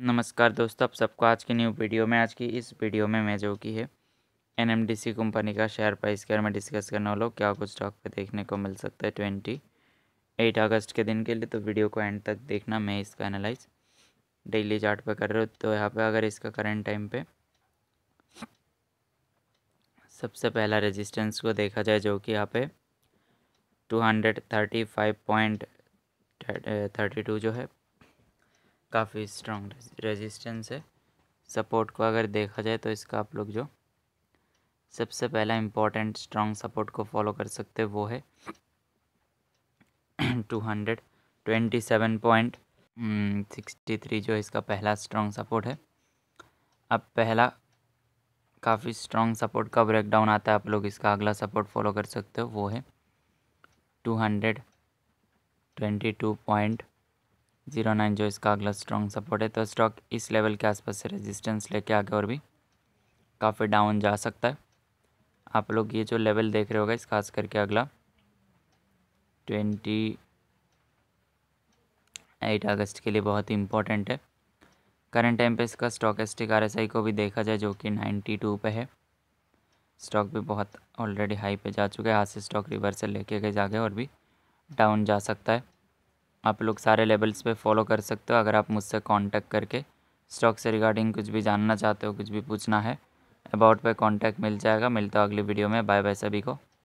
नमस्कार दोस्तों आप सबको आज की न्यू वीडियो में आज की इस वीडियो में मैं जो कि है एनएमडीसी कंपनी का शेयर प्राइस के बारे में डिस्कस करने वाला हूँ क्या कुछ स्टॉक पे देखने को मिल सकता है ट्वेंटी एट अगस्त के दिन के लिए तो वीडियो को एंड तक देखना मैं इसका एनालाइज डेली चार्ट पे कर रहा हूँ तो यहाँ पे अगर इसका करंट टाइम पे सबसे पहला रेजिस्टेंस को देखा जाए जो कि यहाँ पे two hundred thirty five point thirty two जो है काफ़ी स्ट्रॉन्ग रेजिस्टेंस है सपोर्ट को अगर देखा जाए तो इसका आप लोग जो सबसे पहला इम्पोर्टेंट स्ट्रॉन्ग सपोर्ट को फॉलो कर सकते वो है two hundred twenty seven point sixty three जो इसका पहला स्ट्रॉन्ग सपोर्ट है अब पहला काफ़ी स्ट्रॉन्ग सपोर्ट का ब्रेकडाउन आता है आप लोग इसका अगला सपोर्ट फॉलो कर सकते हो वो है two hundred twenty two point zero nine जो इसका अगला स्ट्रॉन्ग सपोर्ट है तो स्टॉक इस लेवल के आसपास से रेजिस्टेंस लेके आगे और भी काफ़ी डाउन जा सकता है आप लोग ये जो लेवल देख रहे होगा इस खास करके अगला ट्वेंटी एट अगस्त के लिए बहुत ही इंपॉर्टेंट है करंट टाइम पे इसका स्टॉकस्टिक आर एस आई को भी देखा जाए जो कि नाइन्टी टू पर है स्टॉक भी बहुत ऑलरेडी हाई पे जा चुका है हाथ से स्टॉक रिवर्सल लेके गए जाके और भी डाउन जा सकता है आप लोग सारे लेवल्स पे फॉलो कर सकते हो अगर आप मुझसे कांटेक्ट करके स्टॉक से रिगार्डिंग कुछ भी जानना चाहते हो कुछ भी पूछना है अबाउट पे कांटेक्ट मिल जाएगा मिलता हूँ अगली वीडियो में बाय बाय सभी को